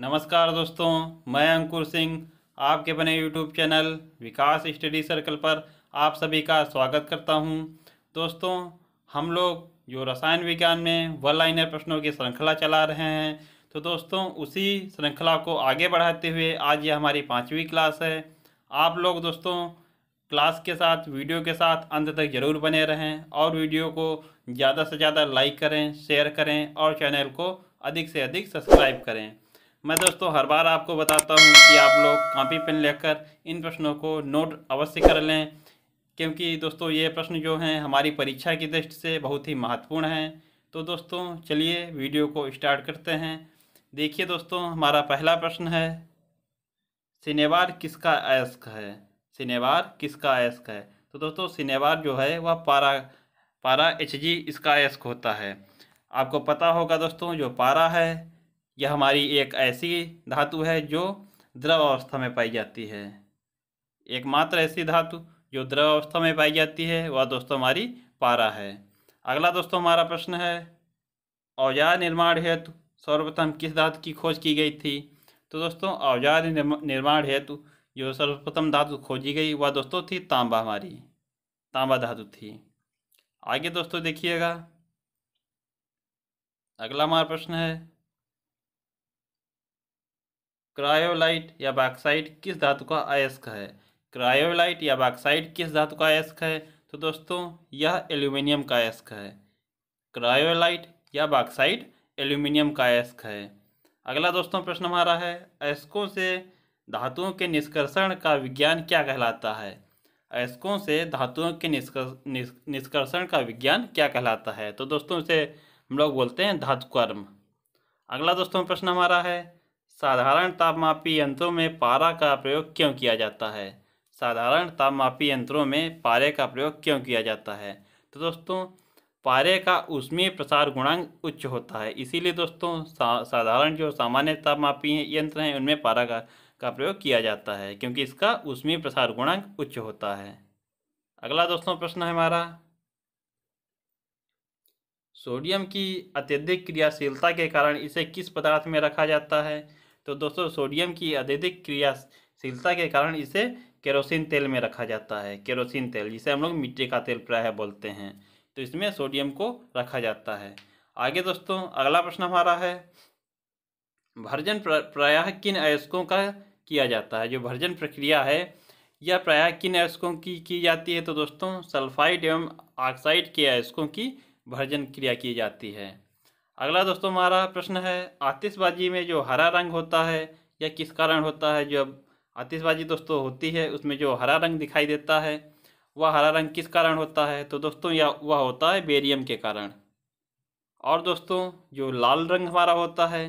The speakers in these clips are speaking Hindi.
नमस्कार दोस्तों मैं अंकुर सिंह आपके बने YouTube channel Vikas study circle पर आप सभी का स्वागत करता हूं दोस्तों हम लोग जो रसायन विज्ञान में वन लाइनर प्रश्नों की श्रृंखला चला रहे हैं तो दोस्तों उसी श्रृंखला को आगे बढ़ाते हुए आज ये हमारी पाँचवीं क्लास है आप लोग दोस्तों क्लास के साथ वीडियो के साथ अंत तक ज़रूर बने रहें और वीडियो को ज़्यादा से ज़्यादा लाइक करें शेयर करें और चैनल को अधिक से अधिक सब्सक्राइब करें मैं दोस्तों हर बार आपको बताता हूँ कि आप लोग कापी पेन लेकर इन प्रश्नों को नोट अवश्य कर लें क्योंकि दोस्तों ये प्रश्न जो हैं हमारी परीक्षा की दृष्टि से बहुत ही महत्वपूर्ण हैं तो दोस्तों चलिए वीडियो को स्टार्ट करते हैं देखिए दोस्तों हमारा पहला प्रश्न है सिनेवार किसका अयस्क है सिनेवार किसका अयस्क है तो दोस्तों सिनेवार जो है वह पारा पारा एच जी इसका अयस्क होता है आपको पता होगा दोस्तों जो पारा है यह हमारी एक ऐसी धातु है जो द्रव अवस्था में पाई जाती है एकमात्र ऐसी धातु जो द्रव अवस्था में पाई जाती है वह दोस्तों हमारी पारा है अगला दोस्तों हमारा प्रश्न है औजार निर्माण हेतु सर्वप्रथम किस धातु की खोज की गई थी तो दोस्तों औजार निर्माण हेतु जो सर्वप्रथम धातु खोजी गई वह दोस्तों थी तांबा हमारी तांबा धातु थी आगे दोस्तों देखिएगा अगला हमारा प्रश्न है क्रायोलाइट या बाक्साइड किस धातु का अयस्क है क्रायोलाइट या बाक्साइड किस धातु का अयस्क है तो दोस्तों यह एल्यूमिनियम का अयस्क है क्रायोलाइट या बाक्साइड एल्यूमिनियम का अयस्क है अगला दोस्तों प्रश्न हमारा है अयस्कों से धातुओं के निष्कर्षण का विज्ञान क्या कहलाता है अयस्कों से धातुओं के निष्कर्षण का विज्ञान क्या कहलाता है तो दोस्तों इसे हम लोग बोलते हैं धातुकर्म अगला दोस्तों प्रश्न हमारा है साधारण तापमापी यंत्रों में पारा का प्रयोग क्यों किया जाता है साधारण तापमापी यंत्रों में पारे का प्रयोग क्यों किया जाता है तो दोस्तों पारे का उष्मीय प्रसार गुणांक उच्च होता है इसीलिए दोस्तों सा, साधारण जो सामान्य तापमापी यंत्र हैं उनमें पारा का का प्रयोग किया जाता है क्योंकि इसका उष्मीय प्रसार गुणांक उच्च होता है अगला दोस्तों प्रश्न है हमारा सोडियम की अत्यधिक क्रियाशीलता के कारण इसे किस पदार्थ में रखा जाता है तो दोस्तों सोडियम की अत्यधिक क्रियाशीलता के कारण इसे केरोसिन तेल में रखा जाता है केरोसिन तेल जिसे हम लोग मिट्टी का तेल प्राय बोलते हैं तो इसमें सोडियम को रखा जाता है आगे दोस्तों अगला प्रश्न हमारा है भर्जन प्रायः किन अयस्कों का किया जाता है जो भर्जन प्रक्रिया है यह प्रायः किन अयस्कों की की जाती है तो दोस्तों सल्फाइड एवं ऑक्साइड के अयस्कों की भर्जन क्रिया की जाती है अगला दोस्तों हमारा प्रश्न है आतिशबाजी में जो हरा रंग होता है या किस कारण होता है जब आतिशबाजी दोस्तों होती है उसमें जो हरा रंग दिखाई देता है वह हरा रंग किस कारण होता है तो दोस्तों या वह होता है बेरियम के कारण और दोस्तों जो लाल रंग हमारा होता है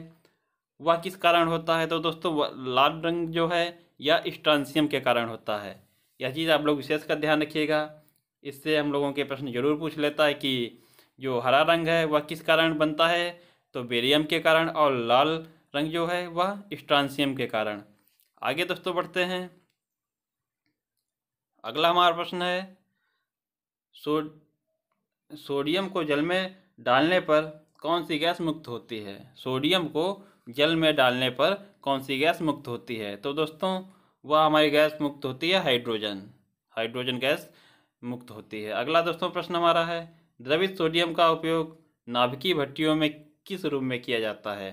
वह किस कारण होता है तो दोस्तों लाल रंग जो है या स्ट्रांसियम के कारण होता है यह चीज़ आप लोग विशेष का ध्यान रखिएगा इससे हम लोगों के प्रश्न जरूर पूछ लेता है कि जो हरा रंग है वह किस कारण बनता है तो बेरियम के कारण और लाल रंग जो है वह स्ट्रांसियम के कारण आगे दोस्तों बढ़ते हैं अगला हमारा प्रश्न है सो सोडियम को जल में डालने पर कौन सी गैस मुक्त होती है सोडियम को जल में डालने पर कौन सी गैस मुक्त होती है तो दोस्तों वह हमारी गैस मुक्त होती है हाइड्रोजन हाइड्रोजन गैस मुक्त होती है अगला दोस्तों प्रश्न हमारा है द्रवित सोडियम का उपयोग नाभिकीय भट्टियों में किस रूप में किया जाता है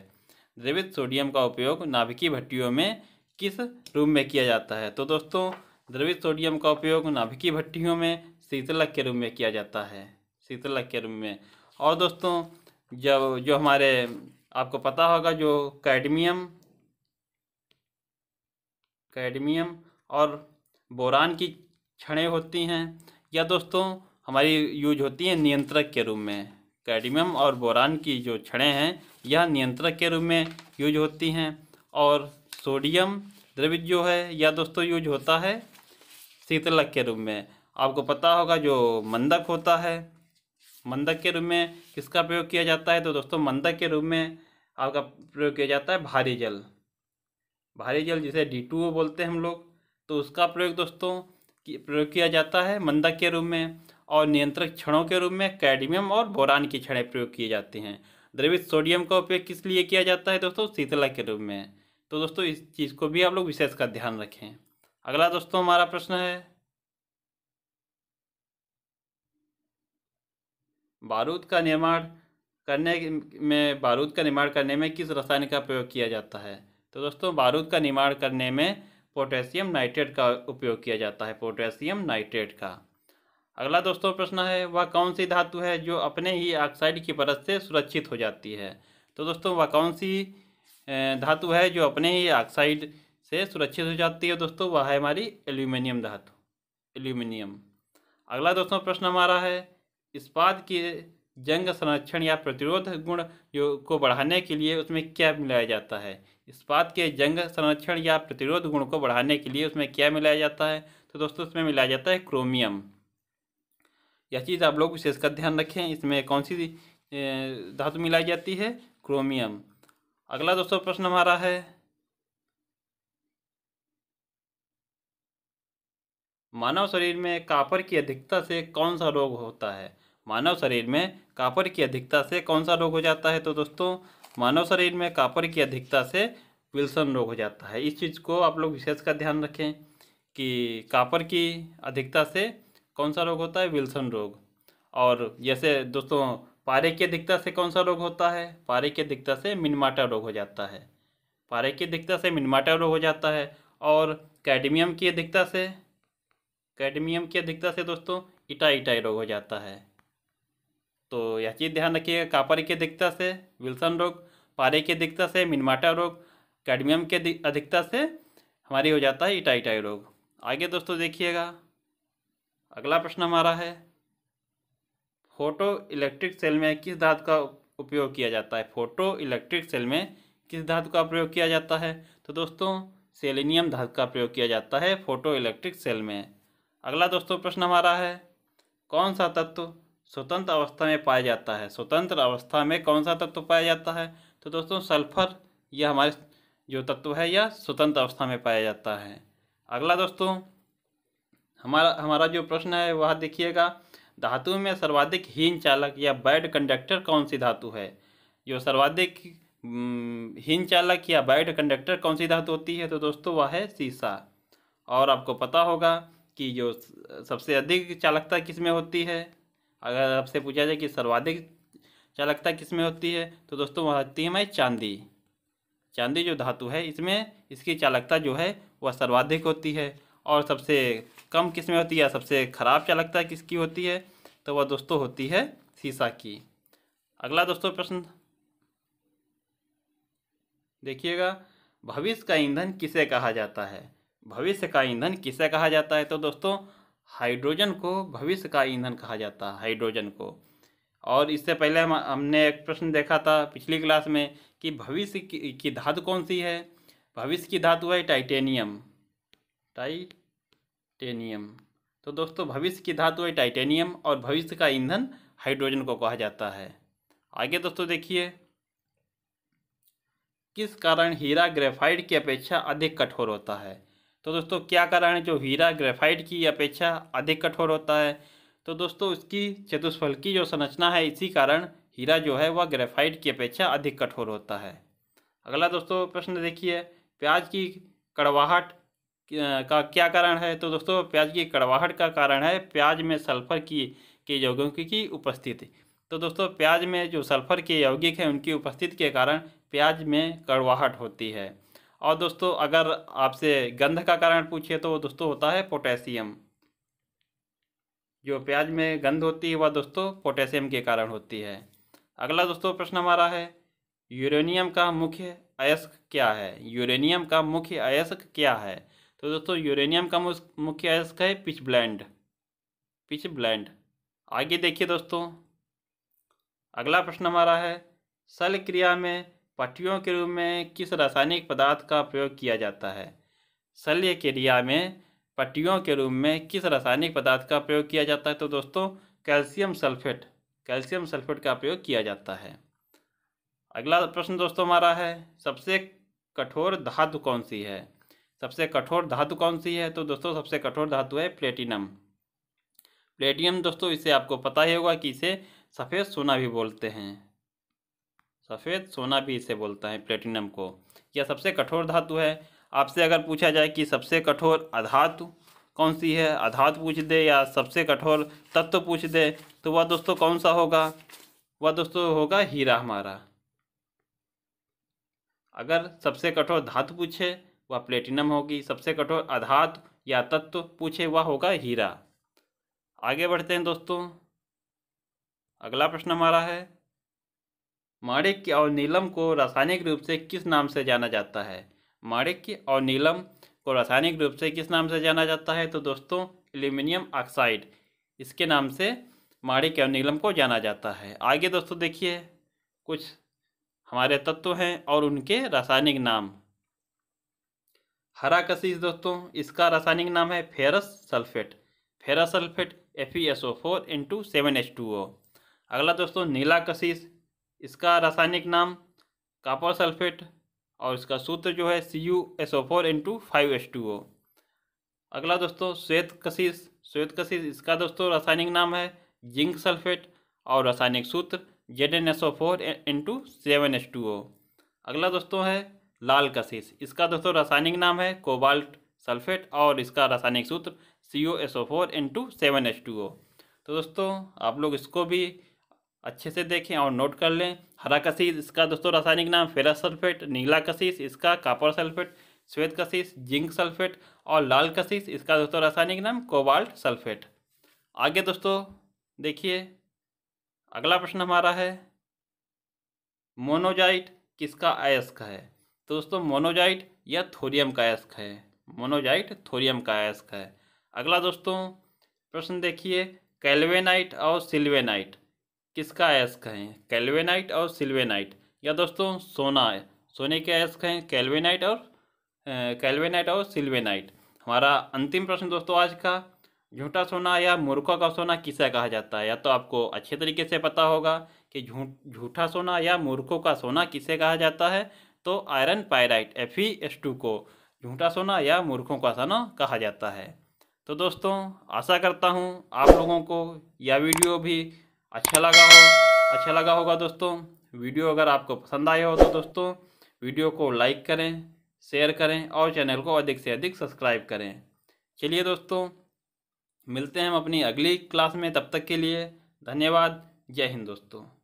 द्रवित सोडियम का उपयोग नाभिकीय भट्टियों में किस रूप में किया जाता है तो दोस्तों द्रवित सोडियम का उपयोग नाभिकीय भट्टियों में शीतलक के रूप में किया जाता है शीतलक के रूप में और दोस्तों जब जो हमारे आपको पता होगा जो कैडमियम कैडमियम और बोरान की छड़ें होती हैं या दोस्तों हमारी यूज होती है नियंत्रक के रूप में कैडमियम और बोरान की जो छड़ें हैं यह नियंत्रक के रूप में यूज होती हैं और सोडियम द्रविड जो है यह दोस्तों यूज होता है शीतलक के रूप में आपको पता होगा जो मंदक होता है मंदक के रूप में किसका प्रयोग किया जाता है तो दोस्तों मंदक के रूप में आपका प्रयोग किया जाता है भारी जल भारी जल जिसे डी बोलते हैं हम लोग तो उसका प्रयोग दोस्तों प्रयोग किया जाता है मंदक के रूप में और नियंत्रक क्षणों के रूप में कैडमियम और बोरान की क्षण प्रयोग किए जाते हैं द्रवित सोडियम का उपयोग किस लिए किया जाता है दोस्तों शीतला के रूप में तो दोस्तों इस चीज़ को भी आप लोग विशेष का ध्यान रखें अगला दोस्तों हमारा प्रश्न है बारूद का निर्माण करने में बारूद का निर्माण करने में किस रसायन का प्रयोग किया जाता है तो दोस्तों बारूद का निर्माण करने में पोटेशियम नाइट्रेट का उपयोग किया जाता है पोटेशियम नाइट्रेट का अगला दोस्तों प्रश्न है वह कौन सी धातु है जो अपने ही ऑक्साइड की परत से सुरक्षित हो जाती है तो दोस्तों वह कौन सी धातु है जो अपने ही ऑक्साइड से सुरक्षित हो जाती है दोस्तों वह है हमारी एल्यूमिनियम धातु एल्यूमिनियम अगला दोस्तों प्रश्न हमारा है इस्पात के जंग संरक्षण या प्रतिरोध गुण जो को बढ़ाने के लिए उसमें क्या मिलाया जाता है इस्पात के जंग संरक्षण या प्रतिरोध गुण को बढ़ाने के लिए उसमें क्या मिलाया जाता है तो दोस्तों उसमें मिलाया जाता है क्रोमियम यह चीज़ आप लोग विशेष का ध्यान रखें इसमें कौन सी धातु मिलाई जाती है क्रोमियम अगला दोस्तों प्रश्न हमारा है मानव शरीर में कापर की अधिकता से कौन सा रोग होता है मानव शरीर में कापर की अधिकता से कौन सा रोग हो जाता है तो दोस्तों मानव शरीर में कापर की अधिकता से विल्सन रोग हो जाता है इस चीज़ को आप लोग विशेष का ध्यान रखें कि कापर की अधिकता से कौन सा रोग होता है विल्सन रोग और जैसे दोस्तों पारे की अधिकता से कौन सा रोग होता है पारे की अधिकता से मिनमाटा रोग हो जाता है पारे की अधिकता से मिनमाटा रोग हो जाता है और कैडमियम की अधिकता से कैडमियम की अधिकता से दोस्तों इटा इटाई रोग हो जाता है तो यह चीज़ ध्यान रखिएगा कापर की अधिकता से विल्सन रोग पारे की अधिकता से मिनमाटा रोग कैडमियम के अधिकता से हमारी हो जाता है इटाइटाई इटाई रोग आगे दोस्तों देखिएगा अगला प्रश्न हमारा है फोटो इलेक्ट्रिक सेल में किस धातु का उपयोग किया जाता है फोटो इलेक्ट्रिक सेल में किस धातु का प्रयोग किया जाता है तो दोस्तों सेलेनियम धातु का प्रयोग किया जाता है फोटो इलेक्ट्रिक सेल में अगला दोस्तों प्रश्न हमारा है कौन सा तत्व स्वतंत्र अवस्था में पाया जाता है स्वतंत्र अवस्था में कौन सा तत्व पाया जाता है तो दोस्तों सल्फर यह हमारे जो तत्व है यह स्वतंत्र अवस्था में पाया जाता है अगला दोस्तों हमारा हमारा जो प्रश्न है वह देखिएगा धातु में सर्वाधिक हीन चालक या बैड कंडक्टर कौन सी धातु है जो सर्वाधिक हम्म, हीन चालक या बैड कंडक्टर कौन सी धातु होती है तो दोस्तों वह है सीसा और आपको पता होगा कि जो सबसे अधिक चालकता किस में होती है अगर आपसे पूछा जाए कि सर्वाधिक चालकता किस में होती है तो दोस्तों वह होती है चांदी चांदी जो धातु है इसमें इसकी चालकता जो है वह सर्वाधिक होती है और सबसे कम किस में होती है या सबसे ख़राब है किसकी होती है तो वह दोस्तों होती है सीसा की अगला दोस्तों प्रश्न देखिएगा भविष्य का ईंधन किसे कहा जाता है भविष्य का ईंधन किसे कहा जाता है तो दोस्तों हाइड्रोजन को भविष्य का ईंधन कहा जाता है हाइड्रोजन को और इससे पहले हम हमने एक प्रश्न देखा था पिछली क्लास में कि भविष्य की, की धातु कौन सी है भविष्य की धातु है टाइटेनियम टाइटेनियम तो दोस्तों भविष्य की धातु है टाइटेनियम और भविष्य का ईंधन हाइड्रोजन को कहा जाता है आगे दोस्तों देखिए किस कारण हीरा ग्रेफाइट की अपेक्षा अधिक कठोर होता है तो दोस्तों क्या कारण है जो हीरा ग्रेफाइट की अपेक्षा अधिक कठोर होता है तो दोस्तों इसकी चतुष्फल की जो संरचना है इसी कारण हीरा जो है वह ग्रेफाइट की अपेक्षा अधिक कठोर होता है अगला दोस्तों प्रश्न देखिए प्याज की कड़वाहट का क्या कारण है तो दोस्तों प्याज की कड़वाहट का कारण है प्याज में सल्फर की के यौगिक की उपस्थिति तो दोस्तों प्याज में जो सल्फर के यौगिक हैं उनकी उपस्थिति के कारण प्याज में कड़वाहट होती है और दोस्तों अगर आपसे गंध का कारण पूछिए तो दोस्तों होता है पोटेशियम जो प्याज में गंध होती है वह दोस्तों पोटेशियम के कारण होती है अगला दोस्तों प्रश्न हमारा है यूरेनियम का मुख्य अयस्क क्या है यूरेनियम का मुख्य अयस्क क्या है तो दोस्तों यूरेनियम का मुख्य अयस्क है पिच ब्लैंड पिच ब्लैंड आगे देखिए दोस्तों अगला प्रश्न हमारा है सल क्रिया में पट्टियों के रूप में किस रासायनिक पदार्थ का प्रयोग किया जाता है शल्य क्रिया में पट्टियों के रूप में किस रासायनिक पदार्थ का प्रयोग किया जाता है तो दोस्तों कैल्शियम सल्फेट कैल्शियम सल्फेट का प्रयोग किया जाता है अगला प्रश्न दोस्तों हमारा है सबसे कठोर धातु कौन सी है सबसे कठोर धातु कौन सी है तो दोस्तों सबसे कठोर धातु है प्लेटिनम प्लेटिनम दोस्तों इसे आपको पता ही होगा कि इसे सफ़ेद सोना भी बोलते हैं सफ़ेद सोना भी इसे बोलता है प्लेटिनम को यह सबसे कठोर धातु है आपसे अगर पूछा जाए कि सबसे कठोर अधातु कौन सी है अधातु पूछ दे या सबसे कठोर तत्व पूछ दे तो वह दोस्तों कौन सा होगा वह दोस्तों होगा हीरा हमारा अगर सबसे कठोर धातु पूछे वह प्लेटिनम होगी सबसे कठोर अधात या तत्व पूछे वह होगा हीरा आगे बढ़ते हैं दोस्तों अगला प्रश्न हमारा है माणिक्य और नीलम को रासायनिक रूप से किस नाम से जाना जाता है माणिक्य और नीलम को रासायनिक रूप से किस नाम से जाना जाता है तो दोस्तों एल्यूमिनियम ऑक्साइड इसके नाम से माणिक्य और नीलम को जाना जाता है आगे दोस्तों देखिए कुछ हमारे तत्व हैं और उनके रासायनिक नाम हरा कशिश दोस्तों इसका रासायनिक नाम है ferrous sulphate ferrous sulphate F E S O four into seven H two O अगला दोस्तों नीला कशिश इसका रासायनिक नाम कापर सल्फेट और इसका सूत्र जो है C U S O four into five H two O अगला दोस्तों श्वेत कशिश श्वेत कशिश इसका दोस्तों रासायनिक नाम है जिंक सल्फेट और रासायनिक सूत्र Z N S O four into seven H two O अगला दोस्तों है लाल कशिश इसका दोस्तों रासायनिक नाम है कोबाल्ट सल्फेट और इसका रासायनिक सूत्र C O S O four into seven H two O तो दोस्तों आप लोग इसको भी अच्छे से देखें और नोट कर लें हरा कशीस इसका दोस्तों रासायनिक नाम फेरस सल्फेट नीला कशिश इसका कापर सल्फेट श्वेत कशिश जिंक सल्फेट और लाल कशिश इसका दोस्तों रासायनिक नाम कोबाल्ट सल्फेट आगे दोस्तों देखिए अगला प्रश्न हमारा है मोनोजाइट किसका अयस्क है तो दोस्तों मोनोजाइट या थोरियम का अयस्क है मोनोजाइट थोरियम का अयस्क है अगला दोस्तों प्रश्न देखिए कैलवेनाइट और सिल्वेनाइट किसका अयस्क है कैलवेनाइट और सिल्वेनाइट या दोस्तों सोना सोने के अयस्क हैं कैलवेनाइट और कैलवेनाइट और सिल्वेनाइट हमारा अंतिम प्रश्न दोस्तों आज का झूठा सोना या मूर्खों का सोना किसे कहा जाता है या तो आपको अच्छे तरीके से पता होगा कि झूठ झूठा सोना या मूर्खों का सोना किसे कहा जाता है तो iron pyrite F E S two को झूठा सोना या मूर्खों का सोना कहा जाता है तो दोस्तों आशा करता हूँ आप लोगों को यह वीडियो भी अच्छा लगा हो अच्छा लगा होगा दोस्तों वीडियो अगर आपको पसंद आया हो तो दोस्तों वीडियो को लाइक करें शेयर करें और चैनल को अधिक से अधिक सब्सक्राइब करें चलिए दोस्तों मिलते हैं हम अपनी अगली क्लास में तब तक के लिए धन्यवाद जय हिंद दोस्तों